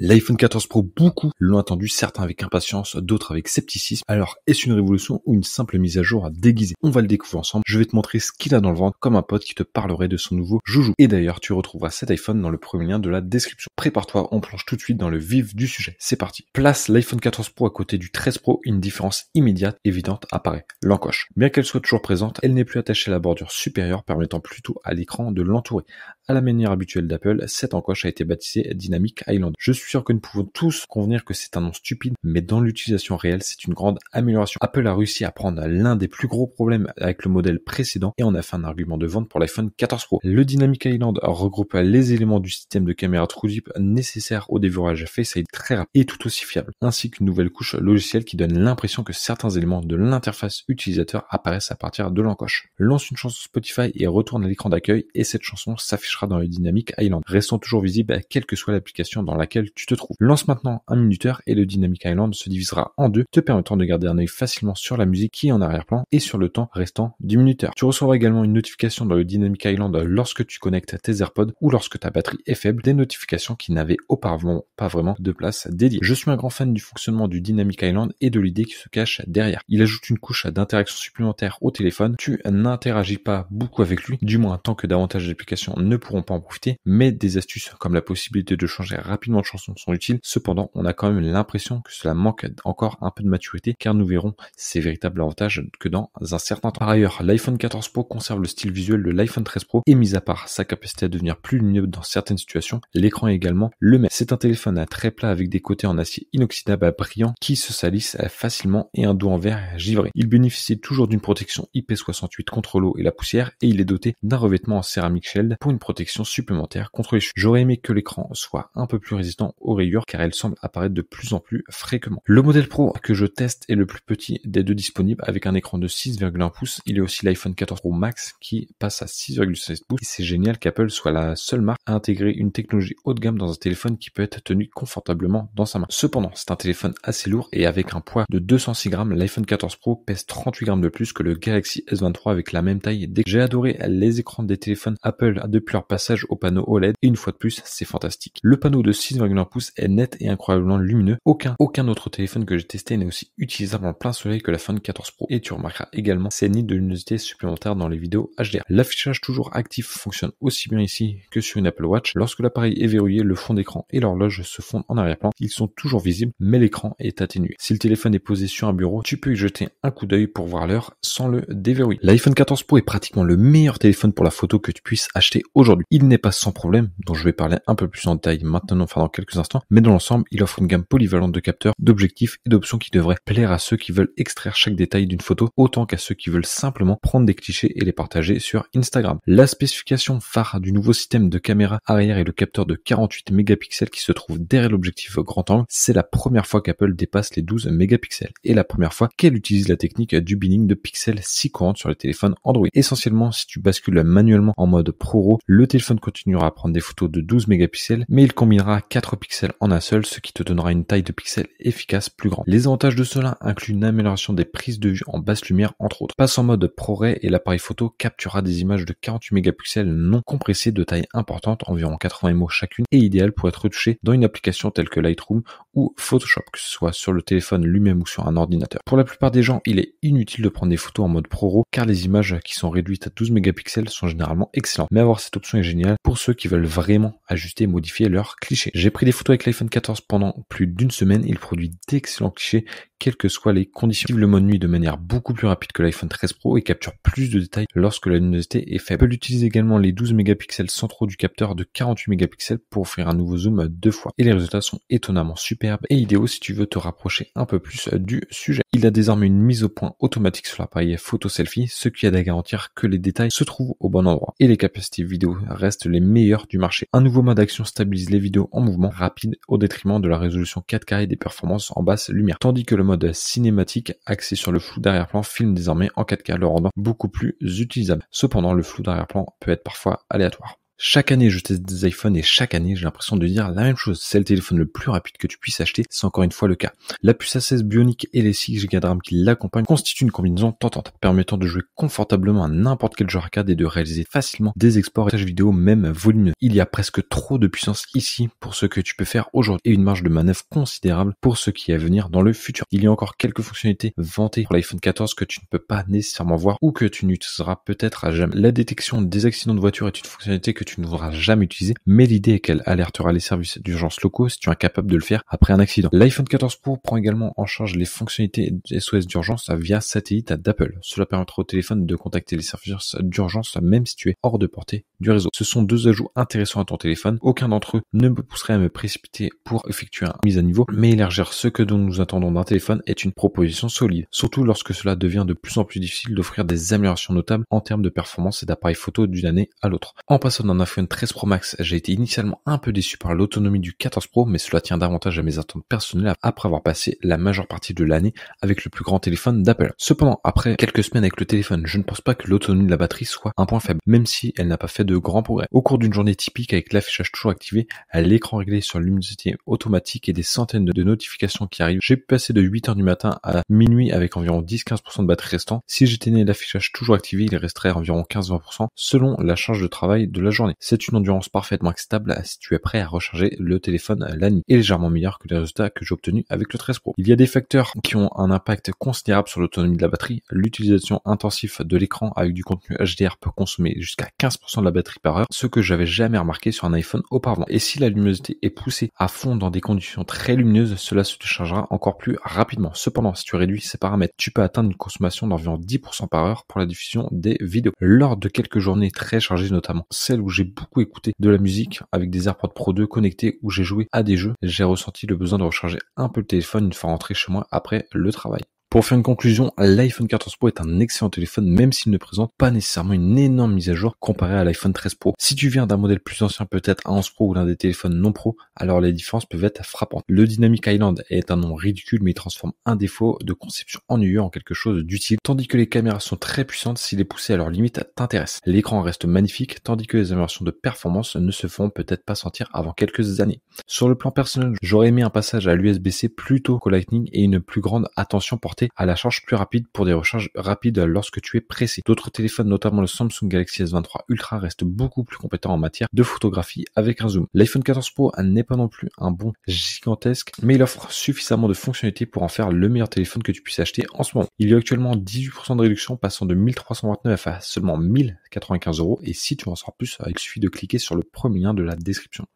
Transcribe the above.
L'iPhone 14 Pro, beaucoup l'ont attendu, certains avec impatience, d'autres avec scepticisme. Alors, est-ce une révolution ou une simple mise à jour à déguiser On va le découvrir ensemble. Je vais te montrer ce qu'il a dans le ventre, comme un pote qui te parlerait de son nouveau joujou. Et d'ailleurs, tu retrouveras cet iPhone dans le premier lien de la description. Prépare-toi, on plonge tout de suite dans le vif du sujet. C'est parti. Place l'iPhone 14 Pro à côté du 13 Pro, une différence immédiate, évidente, apparaît. L'encoche. Bien qu'elle soit toujours présente, elle n'est plus attachée à la bordure supérieure, permettant plutôt à l'écran de l'entourer. À la manière habituelle d'Apple, cette encoche a été baptisée Dynamic Island. Je suis sûr que nous pouvons tous convenir que c'est un nom stupide, mais dans l'utilisation réelle, c'est une grande amélioration. Apple a réussi à prendre l'un des plus gros problèmes avec le modèle précédent et en a fait un argument de vente pour l'iPhone 14 Pro. Le Dynamic Island regroupe les éléments du système de caméra TrueDeep nécessaires au dévorage Face ID très rapide et tout aussi fiable, ainsi qu'une nouvelle couche logicielle qui donne l'impression que certains éléments de l'interface utilisateur apparaissent à partir de l'encoche. Lance une chanson Spotify et retourne à l'écran d'accueil et cette chanson s'affichera dans le dynamic Island, restant toujours visible quelle que soit l'application dans laquelle tu te trouves. Lance maintenant un minuteur et le Dynamic Island se divisera en deux, te permettant de garder un œil facilement sur la musique qui est en arrière-plan et sur le temps restant du minuteur. Tu recevras également une notification dans le Dynamic Island lorsque tu connectes tes AirPods ou lorsque ta batterie est faible, des notifications qui n'avaient auparavant pas vraiment de place dédiée. Je suis un grand fan du fonctionnement du Dynamic Island et de l'idée qui se cache derrière. Il ajoute une couche d'interaction supplémentaire au téléphone. Tu n'interagis pas beaucoup avec lui, du moins tant que davantage d'applications ne pourront pas en profiter, mais des astuces comme la possibilité de changer rapidement de chanson sont utiles. Cependant, on a quand même l'impression que cela manque encore un peu de maturité car nous verrons ses véritables avantages que dans un certain temps. Par ailleurs, l'iPhone 14 Pro conserve le style visuel de l'iPhone 13 Pro et mis à part sa capacité à devenir plus lumineux dans certaines situations, l'écran est également le même. C'est un téléphone à très plat avec des côtés en acier inoxydable brillant qui se salissent facilement et un dos en verre givré. Il bénéficie toujours d'une protection IP68 contre l'eau et la poussière et il est doté d'un revêtement en céramique shell pour une protection supplémentaire contre les chutes. J'aurais aimé que l'écran soit un peu plus résistant aux rayures car elle semble apparaître de plus en plus fréquemment. Le modèle Pro que je teste est le plus petit des deux disponibles avec un écran de 6,1 pouces. Il est aussi l'iPhone 14 Pro Max qui passe à 6,16 pouces. C'est génial qu'Apple soit la seule marque à intégrer une technologie haut de gamme dans un téléphone qui peut être tenu confortablement dans sa main. Cependant, c'est un téléphone assez lourd et avec un poids de 206 grammes, l'iPhone 14 Pro pèse 38 grammes de plus que le Galaxy S23 avec la même taille. J'ai adoré les écrans des téléphones Apple depuis passage au panneau OLED et une fois de plus, c'est fantastique. Le panneau de 6,1 pouces est net et incroyablement lumineux. Aucun, aucun autre téléphone que j'ai testé n'est aussi utilisable en plein soleil que la Phone 14 Pro. Et tu remarqueras également ces nids de luminosité supplémentaires dans les vidéos HDR. L'affichage toujours actif fonctionne aussi bien ici que sur une Apple Watch. Lorsque l'appareil est verrouillé, le fond d'écran et l'horloge se fondent en arrière-plan. Ils sont toujours visibles, mais l'écran est atténué. Si le téléphone est posé sur un bureau, tu peux y jeter un coup d'œil pour voir l'heure sans le déverrouiller. L'iPhone 14 Pro est pratiquement le meilleur téléphone pour la photo que tu puisses acheter aujourd'hui aujourd'hui. Il n'est pas sans problème, dont je vais parler un peu plus en détail maintenant, enfin dans quelques instants, mais dans l'ensemble, il offre une gamme polyvalente de capteurs, d'objectifs et d'options qui devrait plaire à ceux qui veulent extraire chaque détail d'une photo autant qu'à ceux qui veulent simplement prendre des clichés et les partager sur Instagram. La spécification phare du nouveau système de caméra arrière et le capteur de 48 mégapixels qui se trouve derrière l'objectif grand angle. C'est la première fois qu'Apple dépasse les 12 mégapixels et la première fois qu'elle utilise la technique du binning de pixels si courante sur les téléphones Android. Essentiellement, si tu bascules manuellement en mode Pro le téléphone continuera à prendre des photos de 12 mégapixels, mais il combinera 4 pixels en un seul, ce qui te donnera une taille de pixels efficace plus grande. Les avantages de cela incluent une amélioration des prises de vue en basse lumière, entre autres. Passe en mode ProRes et l'appareil photo capturera des images de 48 mégapixels non compressées de taille importante, environ 80 mots chacune, et idéal pour être retouché dans une application telle que Lightroom ou Photoshop, que ce soit sur le téléphone lui-même ou sur un ordinateur. Pour la plupart des gens, il est inutile de prendre des photos en mode pro car les images qui sont réduites à 12 mégapixels sont généralement excellentes. Mais avoir cette option est génial pour ceux qui veulent vraiment ajuster et modifier leurs clichés. J'ai pris des photos avec l'iPhone 14 pendant plus d'une semaine, il produit d'excellents clichés quelles que soient les conditions. Active le mode nuit de manière beaucoup plus rapide que l'iPhone 13 Pro et capture plus de détails lorsque la luminosité est faible. peux utilise également les 12 mégapixels centraux du capteur de 48 mégapixels pour offrir un nouveau zoom deux fois. Et les résultats sont étonnamment superbes et idéaux si tu veux te rapprocher un peu plus du sujet. Il a désormais une mise au point automatique sur l'appareil photo selfie, ce qui aide à garantir que les détails se trouvent au bon endroit. Et les capacités vidéo restent les meilleures du marché. Un nouveau mode d'action stabilise les vidéos en mouvement rapide au détriment de la résolution 4K et des performances en basse lumière. Tandis que le mode cinématique axé sur le flou d'arrière-plan filme désormais en 4K, le rendant beaucoup plus utilisable. Cependant, le flou d'arrière-plan peut être parfois aléatoire. Chaque année, je teste des iPhones et chaque année, j'ai l'impression de dire la même chose. C'est le téléphone le plus rapide que tu puisses acheter. C'est encore une fois le cas. La puce A16 Bionic et les 6 Go de RAM qui l'accompagnent constituent une combinaison tentante, permettant de jouer confortablement à n'importe quel jeu arcade et de réaliser facilement des exports et tâches vidéo, même volumineux. Il y a presque trop de puissance ici pour ce que tu peux faire aujourd'hui et une marge de manœuvre considérable pour ce qui est à venir dans le futur. Il y a encore quelques fonctionnalités vantées pour l'iPhone 14 que tu ne peux pas nécessairement voir ou que tu n'utiliseras peut-être à jamais. La détection des accidents de voiture est une fonctionnalité que tu ne voudras jamais utiliser, mais l'idée est qu'elle alertera les services d'urgence locaux si tu es incapable de le faire après un accident. L'iPhone 14 Pro prend également en charge les fonctionnalités SOS d'urgence via satellite d'Apple. Cela permettra au téléphone de contacter les services d'urgence même si tu es hors de portée du réseau. Ce sont deux ajouts intéressants à ton téléphone. Aucun d'entre eux ne me pousserait à me précipiter pour effectuer une mise à niveau, mais élargir ce que nous attendons d'un téléphone est une proposition solide, surtout lorsque cela devient de plus en plus difficile d'offrir des améliorations notables en termes de performance et d'appareil photo d'une année à l'autre. En passant un iPhone 13 Pro Max, j'ai été initialement un peu déçu par l'autonomie du 14 Pro, mais cela tient davantage à mes attentes personnelles après avoir passé la majeure partie de l'année avec le plus grand téléphone d'Apple. Cependant, après quelques semaines avec le téléphone, je ne pense pas que l'autonomie de la batterie soit un point faible, même si elle n'a pas fait de grands progrès. Au cours d'une journée typique avec l'affichage toujours activé, l'écran réglé sur luminosité automatique et des centaines de notifications qui arrivent, j'ai pu passer de 8h du matin à minuit avec environ 10-15% de batterie restant. Si j'éteignais l'affichage toujours activé, il resterait environ 15-20% selon la charge de travail de la journée. C'est une endurance parfaitement acceptable si tu es prêt à recharger le téléphone euh, la nuit et légèrement meilleur que les résultats que j'ai obtenus avec le 13 Pro. Il y a des facteurs qui ont un impact considérable sur l'autonomie de la batterie. L'utilisation intensive de l'écran avec du contenu HDR peut consommer jusqu'à 15% de la batterie par heure, ce que j'avais jamais remarqué sur un iPhone auparavant. Et si la luminosité est poussée à fond dans des conditions très lumineuses, cela se chargera encore plus rapidement. Cependant, si tu réduis ces paramètres, tu peux atteindre une consommation d'environ 10% par heure pour la diffusion des vidéos. Lors de quelques journées très chargées, notamment celle où j'ai beaucoup écouté de la musique avec des AirPods Pro 2 connectés où j'ai joué à des jeux. J'ai ressenti le besoin de recharger un peu le téléphone une fois rentré chez moi après le travail. Pour faire une conclusion, l'iPhone 14 Pro est un excellent téléphone même s'il ne présente pas nécessairement une énorme mise à jour comparé à l'iPhone 13 Pro. Si tu viens d'un modèle plus ancien, peut-être un 11 Pro ou d'un des téléphones non pro, alors les différences peuvent être frappantes. Le Dynamic Island est un nom ridicule mais il transforme un défaut de conception ennuyeux en quelque chose d'utile, tandis que les caméras sont très puissantes si les poussées à leur limite t'intéressent. L'écran reste magnifique tandis que les améliorations de performance ne se font peut-être pas sentir avant quelques années. Sur le plan personnel, j'aurais aimé un passage à l'USB-C plutôt qu'au Lightning et une plus grande attention portée à la charge plus rapide pour des recharges rapides lorsque tu es pressé. D'autres téléphones, notamment le Samsung Galaxy S23 Ultra, restent beaucoup plus compétents en matière de photographie avec un zoom. L'iPhone 14 Pro n'est pas non plus un bon gigantesque, mais il offre suffisamment de fonctionnalités pour en faire le meilleur téléphone que tu puisses acheter en ce moment. Il y a actuellement 18% de réduction passant de 1329 à seulement 1095 euros et si tu en sors plus, euh, il suffit de cliquer sur le premier lien de la description.